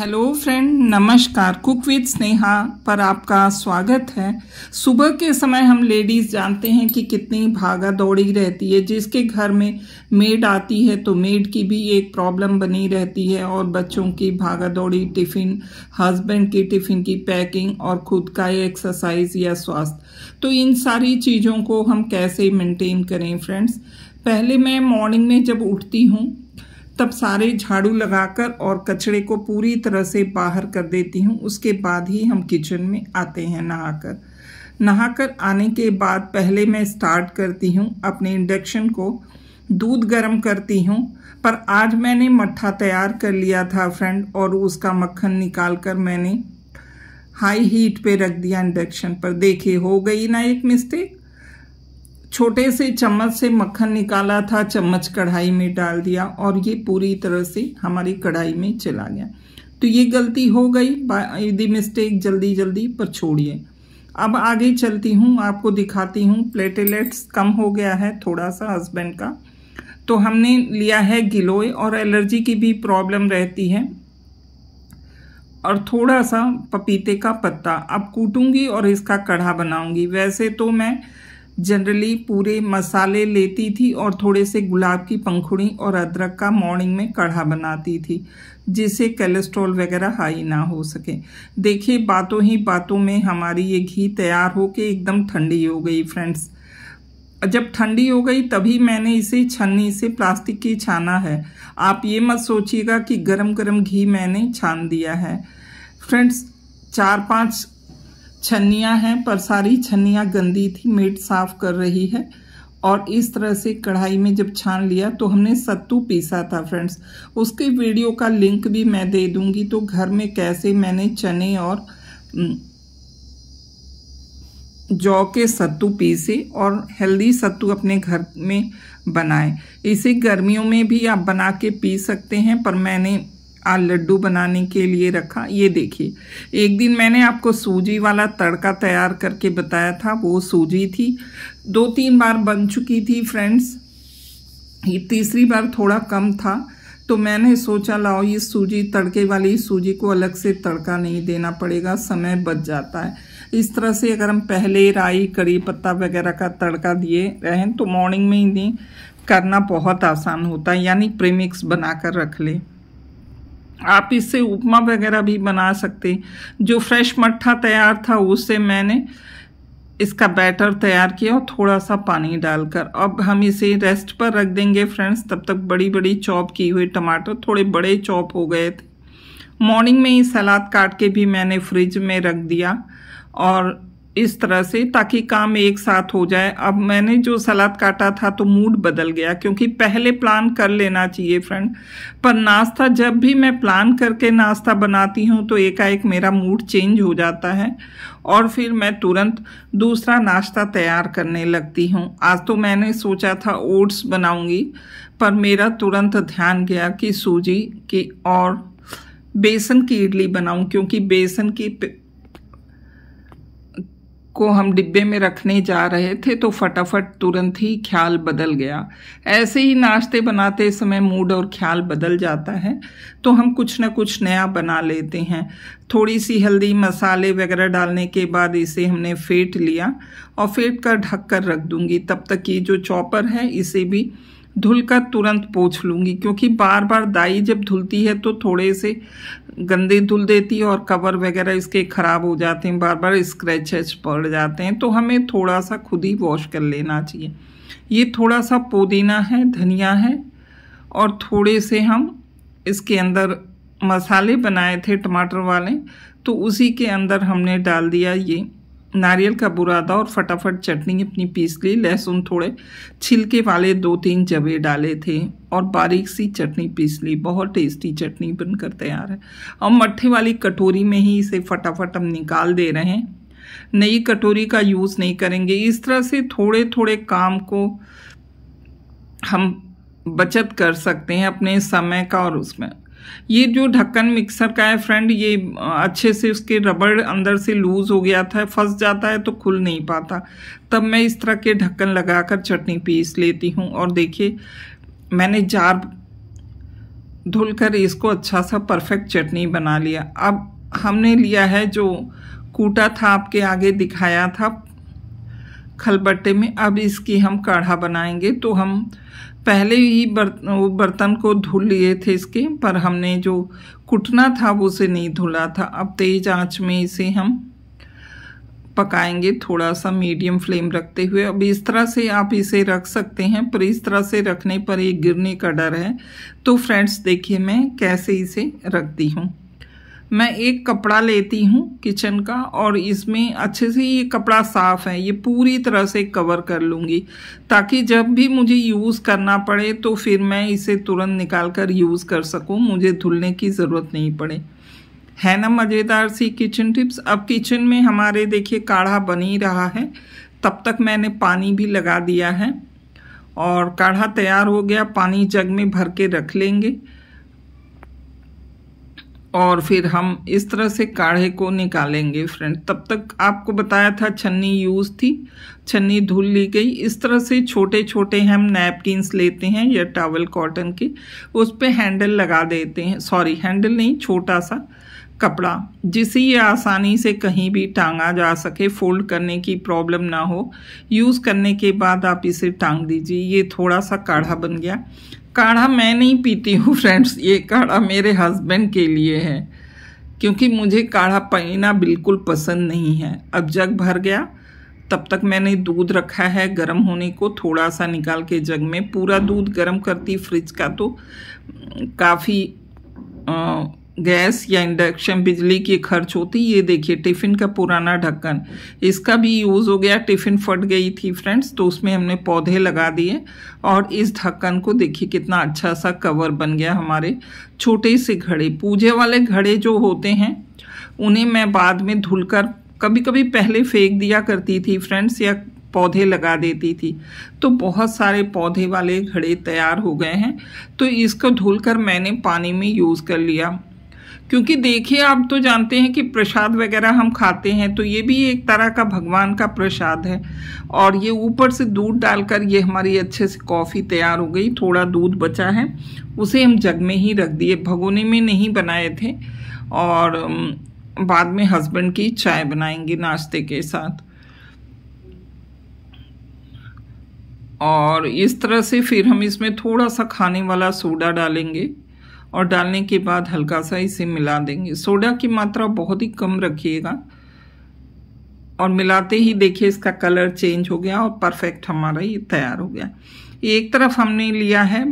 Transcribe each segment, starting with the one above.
hello friend नमस्कार cook with Sneha पर आपका स्वागत है सुबह के समय हम लेडीज़ जानते हैं कि कितनी भागा दौड़ी रहती है जिसके घर में मेड आती है तो मेड की भी एक प्रॉब्लम बनी रहती है और बच्चों की भागा दौड़ी टिफ़िन हस्बैंड की टिफ़िन की पैकिंग और खुद का एक्सरसाइज या स्वास्थ्य तो इन सारी चीज़ों को हम कैसे मेंटेन करें फ्रेंड्स पहले मैं मॉर्निंग में जब उठती हूँ तब सारे झाड़ू लगाकर और कचड़े को पूरी तरह से बाहर कर देती हूँ उसके बाद ही हम किचन में आते हैं नहाकर नहाकर आने के बाद पहले मैं स्टार्ट करती हूँ अपने इंडक्शन को दूध गर्म करती हूँ पर आज मैंने मट्ठा तैयार कर लिया था फ्रेंड और उसका मक्खन निकाल कर मैंने हाई हीट पे रख दिया इंडक्शन पर देखिए हो गई ना एक मिस्टेक छोटे से चम्मच से मक्खन निकाला था चम्मच कढ़ाई में डाल दिया और ये पूरी तरह से हमारी कढ़ाई में चला गया तो ये गलती हो गई यदि मिस्टेक जल्दी जल्दी पर छोड़िए अब आगे चलती हूँ आपको दिखाती हूँ प्लेटेलेट्स कम हो गया है थोड़ा सा हस्बैंड का तो हमने लिया है गिलोय और एलर्जी की भी प्रॉब्लम रहती है और थोड़ा सा पपीते का पत्ता अब कूटूंगी और इसका कढ़ा बनाऊंगी वैसे तो मैं जनरली पूरे मसाले लेती थी और थोड़े से गुलाब की पंखुड़ी और अदरक का मॉर्निंग में कढ़ा बनाती थी जिससे कोलेस्ट्रॉल वगैरह हाई ना हो सके देखिए बातों ही बातों में हमारी ये घी तैयार हो के एकदम ठंडी हो गई फ्रेंड्स जब ठंडी हो गई तभी मैंने इसे छन्नी से प्लास्टिक की छाना है आप ये मत सोचिएगा कि गरम गरम घी मैंने छान दिया है फ्रेंड्स चार पांच छन्नियाँ हैं पर सारी छन्नियाँ गंदी थी मेट साफ कर रही है और इस तरह से कढ़ाई में जब छान लिया तो हमने सत्तू पीसा था फ्रेंड्स उसके वीडियो का लिंक भी मैं दे दूंगी तो घर में कैसे मैंने चने और जौ के सत्तू पीसे और हेल्दी सत्तू अपने घर में बनाए इसे गर्मियों में भी आप बना के पी सकते हैं पर मैंने लड्डू बनाने के लिए रखा ये देखिए एक दिन मैंने आपको सूजी वाला तड़का तैयार करके बताया था वो सूजी थी दो तीन बार बन चुकी थी फ्रेंड्स ये तीसरी बार थोड़ा कम था तो मैंने सोचा लाओ ये सूजी तड़के वाली सूजी को अलग से तड़का नहीं देना पड़ेगा समय बच जाता है इस तरह से अगर हम पहले राई कड़ी पत्ता वगैरह का तड़का दिए रहें तो मॉर्निंग में ही दें करना बहुत आसान होता है यानी प्रीमिक्स बनाकर रख लें आप इससे उपमा वगैरह भी बना सकते जो फ्रेश मट्ठा तैयार था उससे मैंने इसका बैटर तैयार किया और थोड़ा सा पानी डालकर अब हम इसे रेस्ट पर रख देंगे फ्रेंड्स तब तक बड़ी बड़ी चॉप की हुई टमाटर थोड़े बड़े चॉप हो गए थे मॉर्निंग में ही सलाद काट के भी मैंने फ्रिज में रख दिया और इस तरह से ताकि काम एक साथ हो जाए अब मैंने जो सलाद काटा था तो मूड बदल गया क्योंकि पहले प्लान कर लेना चाहिए फ्रेंड पर नाश्ता जब भी मैं प्लान करके नाश्ता बनाती हूँ तो एकाएक मेरा मूड चेंज हो जाता है और फिर मैं तुरंत दूसरा नाश्ता तैयार करने लगती हूँ आज तो मैंने सोचा था ओट्स बनाऊँगी पर मेरा तुरंत ध्यान गया कि सूजी की और बेसन की इडली बनाऊं क्योंकि बेसन की को हम डिब्बे में रखने जा रहे थे तो फटाफट तुरंत ही ख्याल बदल गया ऐसे ही नाश्ते बनाते समय मूड और ख्याल बदल जाता है तो हम कुछ ना कुछ नया बना लेते हैं थोड़ी सी हल्दी मसाले वगैरह डालने के बाद इसे हमने फेंट लिया और फेंट कर ढक कर रख दूंगी तब तक ये जो चॉपर है इसे भी धुलकर तुरंत पोछ लूँगी क्योंकि बार बार दाई जब धुलती है तो थोड़े से गंदे धुल देती है और कवर वगैरह इसके ख़राब हो जाते हैं बार बार स्क्रैच पड़ जाते हैं तो हमें थोड़ा सा खुद ही वॉश कर लेना चाहिए ये थोड़ा सा पुदीना है धनिया है और थोड़े से हम इसके अंदर मसाले बनाए थे टमाटर वाले तो उसी के अंदर हमने डाल दिया ये नारियल का बुरादा और फटाफट चटनी अपनी पीस ली लहसुन थोड़े छिलके वाले दो तीन जवे डाले थे और बारीक सी चटनी पीस ली बहुत टेस्टी चटनी बनकर तैयार है और मट्ठे वाली कटोरी में ही इसे फटाफट हम निकाल दे रहे हैं नई कटोरी का यूज़ नहीं करेंगे इस तरह से थोड़े थोड़े काम को हम बचत कर सकते हैं अपने समय का और उसमें ये जो ढक्कन मिक्सर का है फ्रेंड ये अच्छे से उसके रबड़ अंदर से लूज़ हो गया था फंस जाता है तो खुल नहीं पाता तब मैं इस तरह के ढक्कन लगाकर चटनी पीस लेती हूँ और देखिए मैंने जार धुलकर इसको अच्छा सा परफेक्ट चटनी बना लिया अब हमने लिया है जो कूटा था आपके आगे दिखाया था खलबट्टे में अब इसकी हम काढ़ा बनाएंगे तो हम पहले ही बर, वो बर्तन को धुल लिए थे इसके पर हमने जो कुटना था वो उसे नहीं धुला था अब तेज आंच में इसे हम पकाएंगे थोड़ा सा मीडियम फ्लेम रखते हुए अब इस तरह से आप इसे रख सकते हैं पर इस तरह से रखने पर ये गिरने का डर है तो फ्रेंड्स देखिए मैं कैसे इसे रखती हूँ मैं एक कपड़ा लेती हूँ किचन का और इसमें अच्छे से ये कपड़ा साफ़ है ये पूरी तरह से कवर कर लूँगी ताकि जब भी मुझे यूज़ करना पड़े तो फिर मैं इसे तुरंत निकाल कर यूज़ कर सकूँ मुझे धुलने की ज़रूरत नहीं पड़े है ना मज़ेदार सी किचन टिप्स अब किचन में हमारे देखिए काढ़ा बन ही रहा है तब तक मैंने पानी भी लगा दिया है और काढ़ा तैयार हो गया पानी जग में भर के रख लेंगे और फिर हम इस तरह से काढ़े को निकालेंगे फ्रेंड तब तक आपको बताया था छन्नी यूज़ थी छन्नी धुल ली गई इस तरह से छोटे छोटे हम नैपकिन लेते हैं या टावल कॉटन के उस पर हैंडल लगा देते हैं सॉरी हैंडल नहीं छोटा सा कपड़ा जिसे ये आसानी से कहीं भी टांगा जा सके फोल्ड करने की प्रॉब्लम ना हो यूज़ करने के बाद आप इसे टांग दीजिए ये थोड़ा सा काढ़ा बन गया काढ़ा मैं नहीं पीती हूँ फ्रेंड्स ये काढ़ा मेरे हस्बैंड के लिए है क्योंकि मुझे काढ़ा पीना बिल्कुल पसंद नहीं है अब जग भर गया तब तक मैंने दूध रखा है गर्म होने को थोड़ा सा निकाल के जग में पूरा दूध गर्म करती फ्रिज का तो काफ़ी गैस या इंडक्शन बिजली की खर्च होती ये देखिए टिफ़िन का पुराना ढक्कन इसका भी यूज़ हो गया टिफ़िन फट गई थी फ्रेंड्स तो उसमें हमने पौधे लगा दिए और इस ढक्कन को देखिए कितना अच्छा सा कवर बन गया हमारे छोटे से घड़े पूजे वाले घड़े जो होते हैं उन्हें मैं बाद में धुलकर कभी कभी पहले फेंक दिया करती थी फ्रेंड्स या पौधे लगा देती थी तो बहुत सारे पौधे वाले घड़े तैयार हो गए हैं तो इसको धुलकर मैंने पानी में यूज़ कर लिया क्योंकि देखिए आप तो जानते हैं कि प्रसाद वगैरह हम खाते हैं तो ये भी एक तरह का भगवान का प्रसाद है और ये ऊपर से दूध डालकर ये हमारी अच्छे से कॉफ़ी तैयार हो गई थोड़ा दूध बचा है उसे हम जग में ही रख दिए भगोने में नहीं बनाए थे और बाद में हस्बैंड की चाय बनाएंगे नाश्ते के साथ और इस तरह से फिर हम इसमें थोड़ा सा खाने वाला सोडा डालेंगे और डालने के बाद हल्का सा इसे मिला देंगे सोडा की मात्रा बहुत ही कम रखिएगा और मिलाते ही देखिए इसका कलर चेंज हो गया और परफेक्ट हमारा ये तैयार हो गया एक तरफ हमने लिया है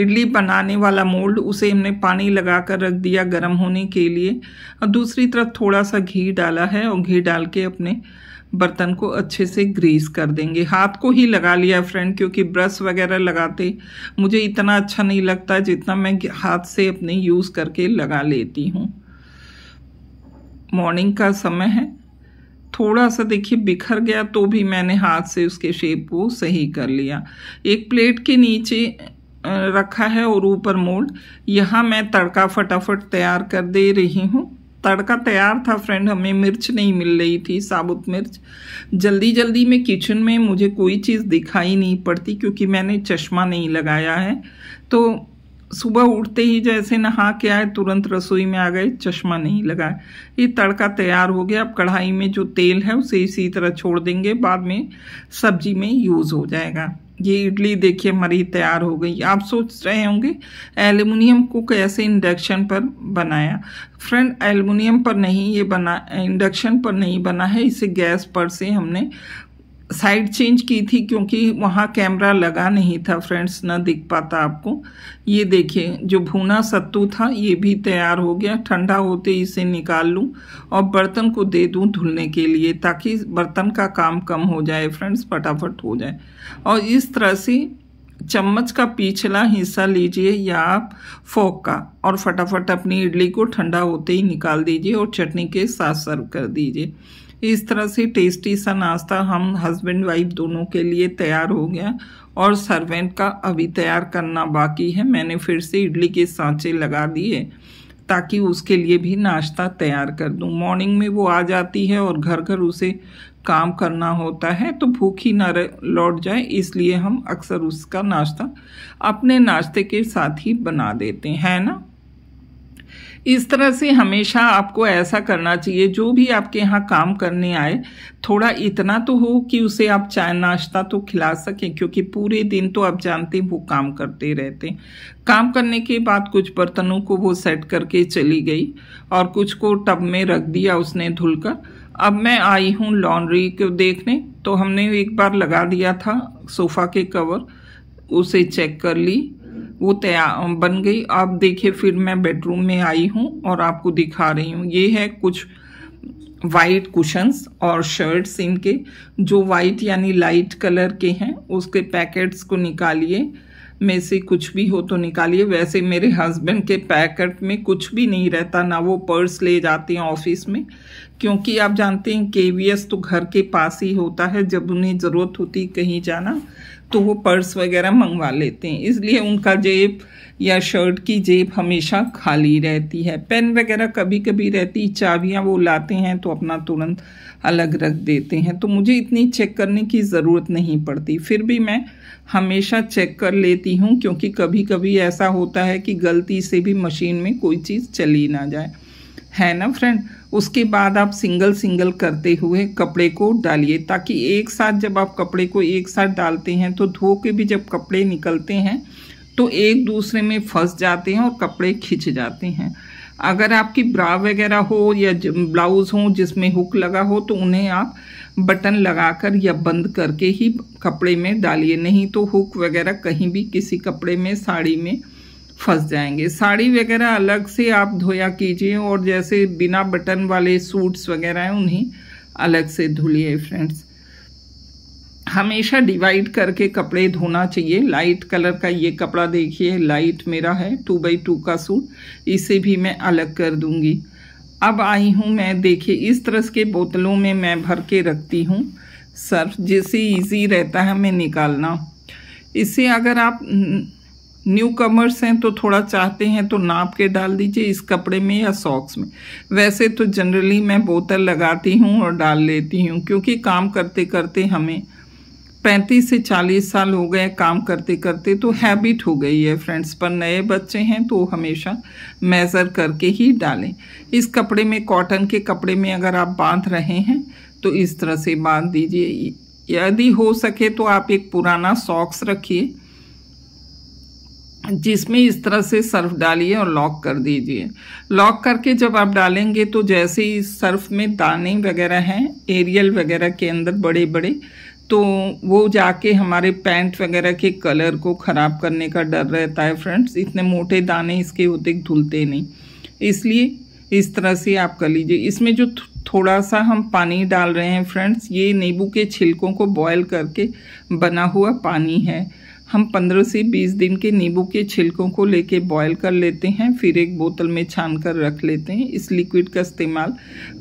इडली बनाने वाला मोल्ड उसे हमने पानी लगा कर रख दिया गर्म होने के लिए और दूसरी तरफ थोड़ा सा घी डाला है और घी डाल के अपने बर्तन को अच्छे से ग्रीस कर देंगे हाथ को ही लगा लिया फ्रेंड क्योंकि ब्रश वगैरह लगाते मुझे इतना अच्छा नहीं लगता जितना मैं हाथ से अपने यूज़ करके लगा लेती हूँ मॉर्निंग का समय है थोड़ा सा देखिए बिखर गया तो भी मैंने हाथ से उसके शेप को सही कर लिया एक प्लेट के नीचे रखा है और ऊपर मोल्ड यहाँ मैं तड़का फटाफट तैयार कर दे रही हूँ तड़का तैयार था फ्रेंड हमें मिर्च नहीं मिल रही थी साबुत मिर्च जल्दी जल्दी में किचन में मुझे कोई चीज़ दिखाई नहीं पड़ती क्योंकि मैंने चश्मा नहीं लगाया है तो सुबह उठते ही जैसे नहा के आए तुरंत रसोई में आ गए चश्मा नहीं लगाए ये तड़का तैयार हो गया अब कढ़ाई में जो तेल है उसे इसी तरह छोड़ देंगे बाद में सब्जी में यूज़ हो जाएगा ये इडली देखिए हमारी तैयार हो गई आप सोच रहे होंगे एल्युमिनियम को कैसे इंडक्शन पर बनाया फ्रेंड एल्युमिनियम पर नहीं ये बना इंडक्शन पर नहीं बना है इसे गैस पर से हमने साइड चेंज की थी क्योंकि वहाँ कैमरा लगा नहीं था फ्रेंड्स ना दिख पाता आपको ये देखिए जो भूना सत्तू था ये भी तैयार हो गया ठंडा होते इसे निकाल लूँ और बर्तन को दे दूँ धुलने के लिए ताकि बर्तन का काम कम हो जाए फ्रेंड्स फटाफट हो जाए और इस तरह से चम्मच का पिछला हिस्सा लीजिए या आप फोक का और फटाफट अपनी इडली को ठंडा होते ही निकाल दीजिए और चटनी के साथ सर्व कर दीजिए इस तरह से टेस्टी सा नाश्ता हम हस्बैंड वाइफ दोनों के लिए तैयार हो गया और सर्वेंट का अभी तैयार करना बाकी है मैंने फिर से इडली के सांचे लगा दिए ताकि उसके लिए भी नाश्ता तैयार कर दूं मॉर्निंग में वो आ जाती है और घर घर उसे काम करना होता है तो भूखी ना लौट जाए इसलिए हम अक्सर उसका नाश्ता अपने नाश्ते के साथ ही बना देते हैं ना इस तरह से हमेशा आपको ऐसा करना चाहिए जो भी आपके यहाँ काम करने आए थोड़ा इतना तो हो कि उसे आप चाय नाश्ता तो खिला सकें क्योंकि पूरे दिन तो आप जानते हैं वो काम करते रहते हैं काम करने के बाद कुछ बर्तनों को वो सेट करके चली गई और कुछ को टब में रख दिया उसने धुलकर अब मैं आई हूँ लॉन्ड्री को देखने तो हमने एक बार लगा दिया था सोफ़ा के कवर उसे चेक कर ली वो तैयार बन गई आप देखिए फिर मैं बेडरूम में आई हूँ और आपको दिखा रही हूँ ये है कुछ वाइट कुशंस और शर्ट्स इनके जो वाइट यानी लाइट कलर के हैं उसके पैकेट्स को निकालिए में से कुछ भी हो तो निकालिए वैसे मेरे हस्बैंड के पैकेट में कुछ भी नहीं रहता ना वो पर्स ले जाते हैं ऑफिस में क्योंकि आप जानते हैं के तो घर के पास ही होता है जब उन्हें ज़रूरत होती कहीं जाना तो वो पर्स वगैरह मंगवा लेते हैं इसलिए उनका जेब या शर्ट की जेब हमेशा खाली रहती है पेन वगैरह कभी कभी रहती चाबियाँ वो लाते हैं तो अपना तुरंत अलग रख देते हैं तो मुझे इतनी चेक करने की ज़रूरत नहीं पड़ती फिर भी मैं हमेशा चेक कर लेती हूँ क्योंकि कभी कभी ऐसा होता है कि गलती से भी मशीन में कोई चीज़ चली ना जाए है ना फ्रेंड उसके बाद आप सिंगल सिंगल करते हुए कपड़े को डालिए ताकि एक साथ जब आप कपड़े को एक साथ डालते हैं तो धो के भी जब कपड़े निकलते हैं तो एक दूसरे में फंस जाते हैं और कपड़े खिंच जाते हैं अगर आपकी ब्रा वगैरह हो या ब्लाउज़ हो जिसमें हुक लगा हो तो उन्हें आप बटन लगाकर या बंद करके ही कपड़े में डालिए नहीं तो हुक वगैरह कहीं भी किसी कपड़े में साड़ी में फंस जाएंगे साड़ी वगैरह अलग से आप धोया कीजिए और जैसे बिना बटन वाले सूट्स वगैरह हैं उन्हें अलग से धुलिए फ्रेंड्स हमेशा डिवाइड करके कपड़े धोना चाहिए लाइट कलर का ये कपड़ा देखिए लाइट मेरा है टू बाई टू का सूट इसे भी मैं अलग कर दूंगी अब आई हूँ मैं देखिए इस तरह के बोतलों में मैं भर के रखती हूँ सर्फ जिसे इजी रहता है मैं निकालना इससे अगर आप न्यू कमर्स हैं तो थोड़ा चाहते हैं तो नाप के डाल दीजिए इस कपड़े में या सॉक्स में वैसे तो जनरली मैं बोतल लगाती हूँ और डाल लेती हूँ क्योंकि काम करते करते हमें पैंतीस से चालीस साल हो गए काम करते करते तो हैबिट हो गई है फ्रेंड्स पर नए बच्चे हैं तो हमेशा मेज़र करके ही डालें इस कपड़े में कॉटन के कपड़े में अगर आप बांध रहे हैं तो इस तरह से बांध दीजिए यदि हो सके तो आप एक पुराना सॉक्स रखिए जिसमें इस तरह से सर्फ डालिए और लॉक कर दीजिए लॉक करके जब आप डालेंगे तो जैसे ही सर्फ में दाने वगैरह हैं एरियल वगैरह के अंदर बड़े बड़े तो वो जाके हमारे पैंट वगैरह के कलर को ख़राब करने का डर रहता है फ्रेंड्स इतने मोटे दाने इसके होते धुलते नहीं इसलिए इस तरह से आप कर लीजिए इसमें जो थोड़ा सा हम पानी डाल रहे हैं फ्रेंड्स ये नींबू के छिलकों को बॉयल करके बना हुआ पानी है हम 15 से 20 दिन के नींबू के छिलकों को लेके बॉयल कर लेते हैं फिर एक बोतल में छान कर रख लेते हैं इस लिक्विड का इस्तेमाल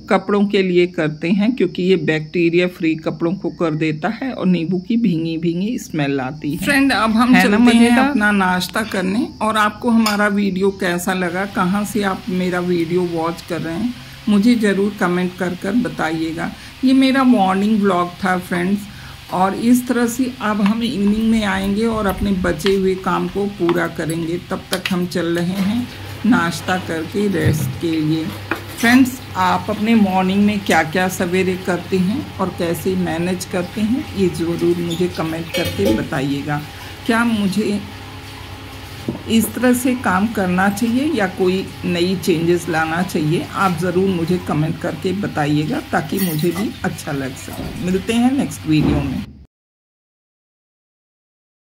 कपड़ों के लिए करते हैं क्योंकि ये बैक्टीरिया फ्री कपड़ों को कर देता है और नींबू की भींगी भींगी स्मेल आती है फ्रेंड अब हम है चलते हैं अपना नाश्ता करने और आपको हमारा वीडियो कैसा लगा कहाँ से आप मेरा वीडियो वॉच कर रहे हैं मुझे ज़रूर कमेंट कर कर बताइएगा ये मेरा मॉर्निंग ब्लॉग था फ्रेंड्स और इस तरह से अब हम इवनिंग में आएंगे और अपने बचे हुए काम को पूरा करेंगे तब तक हम चल रहे हैं नाश्ता करके रेस्ट के लिए फ्रेंड्स आप अपने मॉर्निंग में क्या क्या सवेरे करते हैं और कैसे मैनेज करते हैं ये ज़रूर मुझे कमेंट करके बताइएगा क्या मुझे इस तरह से काम करना चाहिए या कोई नई चेंजेस लाना चाहिए आप ज़रूर मुझे कमेंट करके बताइएगा ताकि मुझे भी अच्छा लग सके मिलते हैं नेक्स्ट वीडियो में